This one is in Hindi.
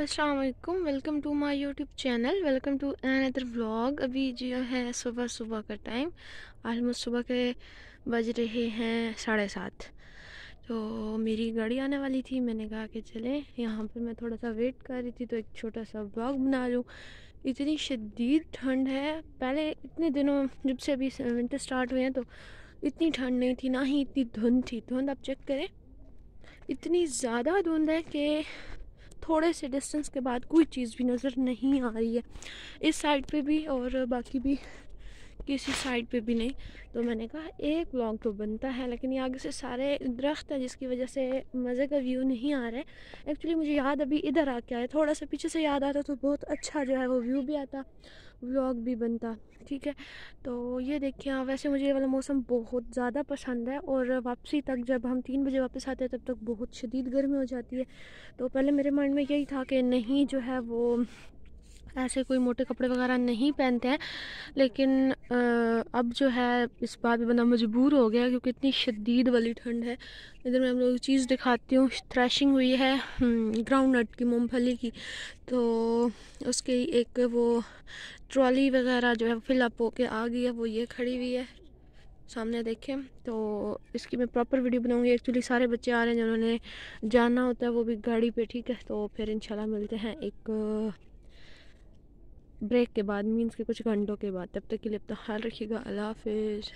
असलकम welcome to my YouTube channel welcome to another vlog अभी जो है सुबह सुबह का टाइम आलमोस्ट सुबह के बज रहे हैं साढ़े सात तो मेरी गाड़ी आने वाली थी मैंने कहा कि चले यहाँ पर मैं थोड़ा सा वेट कर रही थी तो एक छोटा सा व्लॉग बना लूँ इतनी शदीद ठंड है पहले इतने दिनों जब से अभी विंटर स्टार्ट हुए हैं तो इतनी ठंड नहीं थी ना ही इतनी धुंध थी धुंध आप चेक करें इतनी ज़्यादा धुंध है कि थोड़े से डिस्टेंस के बाद कोई चीज़ भी नज़र नहीं आ रही है इस साइड पे भी और बाकी भी किसी साइड पे भी नहीं तो मैंने कहा एक ब्लॉग तो बनता है लेकिन ये आगे से सारे दरख्त हैं जिसकी वजह से मज़े का व्यू नहीं आ रहा है एक्चुअली मुझे याद अभी इधर आके आया थोड़ा सा पीछे से याद आता तो बहुत अच्छा जो है वो व्यू भी आता व्लॉग भी बनता ठीक है तो ये देखिए हाँ वैसे मुझे ये वाला मौसम बहुत ज़्यादा पसंद है और वापसी तक जब हम तीन बजे वापस आते हैं तब तक बहुत शदीद गर्मी हो जाती है तो पहले मेरे माइंड में यही था कि नहीं जो है वो ऐसे कोई मोटे कपड़े वगैरह नहीं पहनते हैं लेकिन अब जो है इस बात पर बंदा मजबूर हो गया क्योंकि इतनी शदीद वाली ठंड है इधर मैं हम लोग चीज़ दिखाती हूँ थ्रैशिंग हुई है ग्राउंड हम्म, नट की मूंगफली की तो उसकी एक वो ट्रॉली वगैरह जो है फिलअप होके आ गई है वो ये खड़ी हुई है सामने देखें तो इसकी मैं प्रॉपर वीडियो बनाऊंगी एक्चुअली सारे बच्चे आ रहे हैं जिन्होंने जाना होता है वो भी गाड़ी पे ठीक है तो फिर इंशाल्लाह मिलते हैं एक ब्रेक के बाद मीन्स के कुछ घंटों के बाद तब तक के लिए अपना ख्याल तो रखिएगा अल्लाह हाफिज़